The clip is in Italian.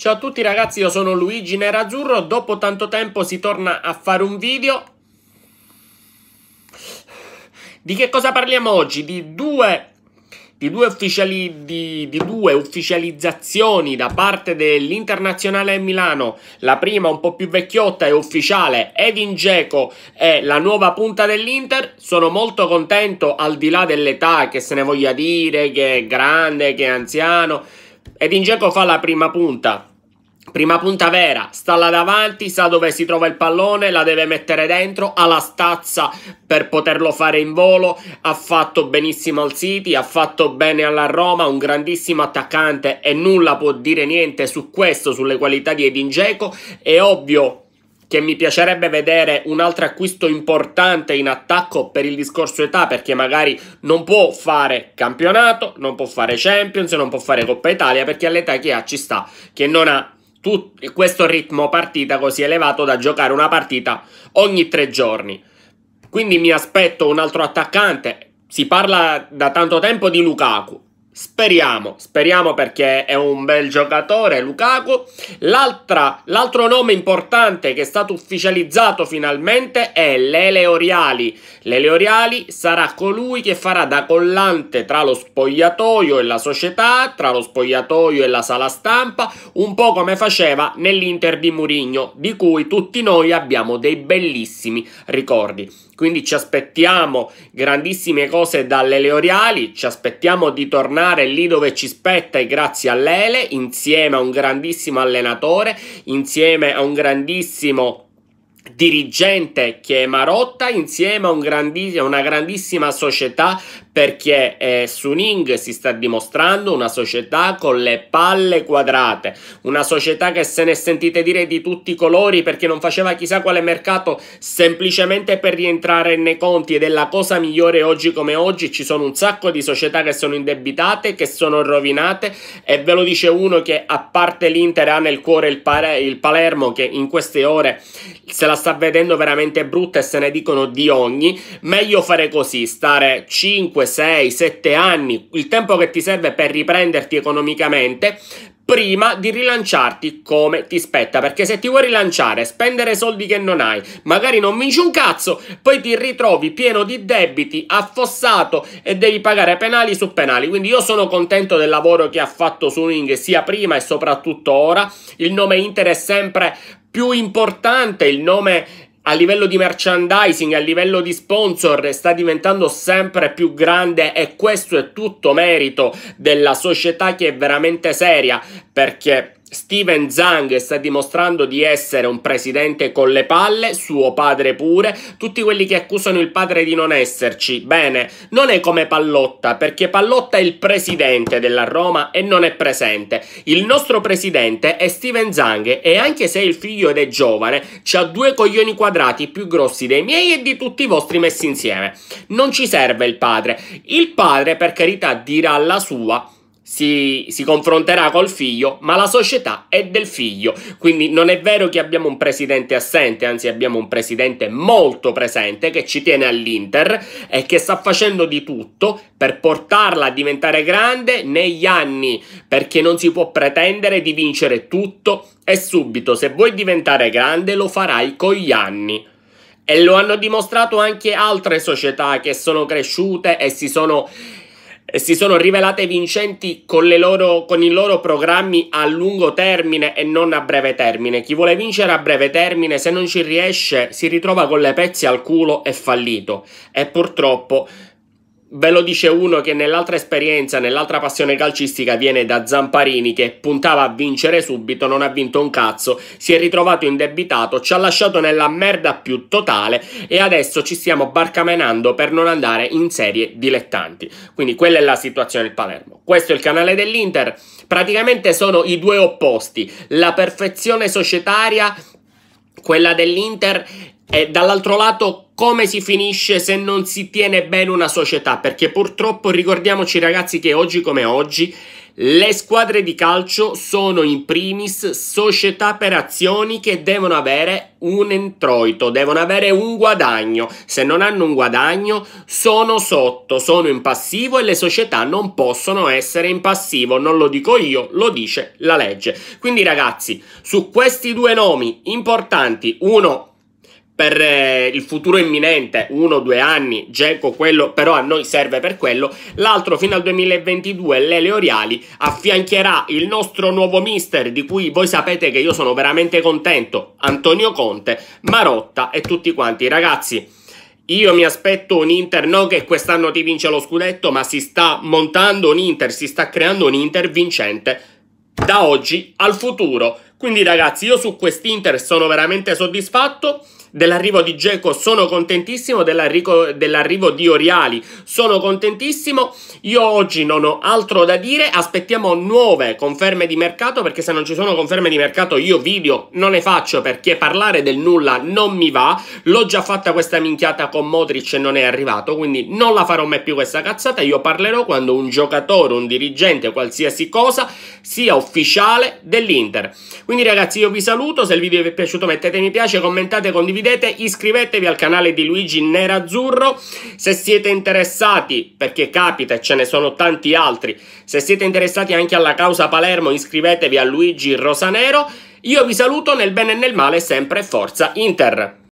Ciao a tutti ragazzi, io sono Luigi Nerazzurro, dopo tanto tempo si torna a fare un video. Di che cosa parliamo oggi? Di due, di due, ufficiali, di, di due ufficializzazioni da parte dell'Internazionale Milano. La prima un po' più vecchiotta e ufficiale, Evin Geco è la nuova punta dell'Inter. Sono molto contento al di là dell'età, che se ne voglia dire, che è grande, che è anziano. Ed Ingeco fa la prima punta, Prima punta vera, sta là davanti, sa dove si trova il pallone, la deve mettere dentro, ha la stazza per poterlo fare in volo, ha fatto benissimo al City, ha fatto bene alla Roma, un grandissimo attaccante e nulla può dire niente su questo, sulle qualità di Edin Dzeko, è ovvio che mi piacerebbe vedere un altro acquisto importante in attacco per il discorso età, perché magari non può fare campionato, non può fare Champions, non può fare Coppa Italia, perché all'età che ha ci sta, che non ha tut- questo ritmo partita così elevato da giocare una partita ogni tre giorni. Quindi mi aspetto un altro attaccante. Si parla da tanto tempo di Lukaku. Speriamo, speriamo perché è un bel giocatore Lukaku. l'altro nome importante che è stato ufficializzato finalmente è Lele Oriali. Lele Oriali sarà colui che farà da collante tra lo spogliatoio e la società, tra lo spogliatoio e la sala stampa, un po' come faceva nell'Inter di Murigno, di cui tutti noi abbiamo dei bellissimi ricordi. Quindi ci aspettiamo grandissime cose dall'Eleoriali, ci aspettiamo di tornare lì dove ci spetta e grazie a Lele, insieme a un grandissimo allenatore, insieme a un grandissimo dirigente che è Marotta insieme a, un grandissima, una grandissima società perché eh, Suning si sta dimostrando una società con le palle quadrate, una società che se ne sentite dire di tutti i colori perché non faceva chissà quale mercato semplicemente per rientrare nei conti ed è la cosa migliore oggi come oggi, ci sono un sacco di società che sono indebitate, che sono rovinate e ve lo dice uno che a parte l'Inter ha nel cuore il, Pare- il Palermo che in queste ore se la sta vedendo veramente brutta e se ne dicono di ogni, meglio fare così, stare 5 6, 7 anni, il tempo che ti serve per riprenderti economicamente, prima di rilanciarti come ti spetta. Perché se ti vuoi rilanciare, spendere soldi che non hai, magari non vinci un cazzo, poi ti ritrovi pieno di debiti, affossato e devi pagare penali su penali. Quindi io sono contento del lavoro che ha fatto Suning sia prima e soprattutto ora. Il nome Inter è sempre più importante, il nome a livello di merchandising, a livello di sponsor, sta diventando sempre più grande e questo è tutto merito della società che è veramente seria perché Steven Zhang sta dimostrando di essere un presidente con le palle, suo padre pure, tutti quelli che accusano il padre di non esserci. Bene, non è come Pallotta, perché Pallotta è il presidente della Roma e non è presente. Il nostro presidente è Steven Zhang e anche se il figlio ed è giovane, ha due coglioni quadrati più grossi dei miei e di tutti i vostri messi insieme. Non ci serve il padre. Il padre, per carità, dirà la sua si, si, confronterà col figlio, ma la società è del figlio. Quindi non è vero che abbiamo un presidente assente, anzi abbiamo un presidente molto presente che ci tiene all'Inter e che sta facendo di tutto per portarla a diventare grande negli anni, perché non si può pretendere di vincere tutto e subito. Se vuoi diventare grande lo farai con gli anni. E lo hanno dimostrato anche altre società che sono cresciute e si sono eh, si sono rivelate vincenti con, loro, con, i loro programmi a lungo termine e non a breve termine. Chi vuole vincere a breve termine, se non ci riesce, si ritrova con le pezze al culo e fallito. E purtroppo Ve lo dice uno che nell'altra esperienza, nell'altra passione calcistica viene da Zamparini che puntava a vincere subito, non ha vinto un cazzo, si è ritrovato indebitato, ci ha lasciato nella merda più totale e adesso ci stiamo barcamenando per non andare in serie dilettanti. Quindi quella è la situazione del Palermo. Questo è il canale dell'Inter, praticamente sono i due opposti, la perfezione societaria quella dell'Inter e dall'altro lato come si finisce se non si tiene bene una società, perché purtroppo ricordiamoci ragazzi che oggi come oggi le squadre di calcio sono in primis società per azioni che devono avere un introito, devono avere un guadagno. Se non hanno un guadagno sono sotto, sono in passivo e le società non possono essere in passivo. Non lo dico io, lo dice la legge. Quindi ragazzi, su questi due nomi importanti, uno per eh, il futuro imminente, uno o due anni, Geco quello però a noi serve per quello, l'altro fino al 2022 Lele Oriali affiancherà il nostro nuovo mister di cui voi sapete che io sono veramente contento, Antonio Conte, Marotta e tutti quanti ragazzi. Io mi aspetto un Inter, non che quest'anno ti vince lo scudetto, ma si sta montando un Inter, si sta creando un Inter vincente da oggi al futuro. Quindi ragazzi, io su quest'Inter sono veramente soddisfatto dell'arrivo di Geco, sono contentissimo, dell'arrivo, dell'arrivo di Oriali, sono contentissimo. Io oggi non ho altro da dire, aspettiamo nuove conferme di mercato perché se non ci sono conferme di mercato io video non ne faccio perché parlare del nulla non mi va. L'ho già fatta questa minchiata con Modric e non è arrivato, quindi non la farò mai più questa cazzata. Io parlerò quando un giocatore, un dirigente, qualsiasi cosa sia ufficiale dell'Inter. Quindi ragazzi io vi saluto, se il video vi è piaciuto mettete mi piace, commentate, condividete condividete, iscrivetevi al canale di Luigi Nerazzurro. Se siete interessati, perché capita e ce ne sono tanti altri, se siete interessati anche alla causa Palermo, iscrivetevi a Luigi Rosanero. Io vi saluto nel bene e nel male, sempre Forza Inter.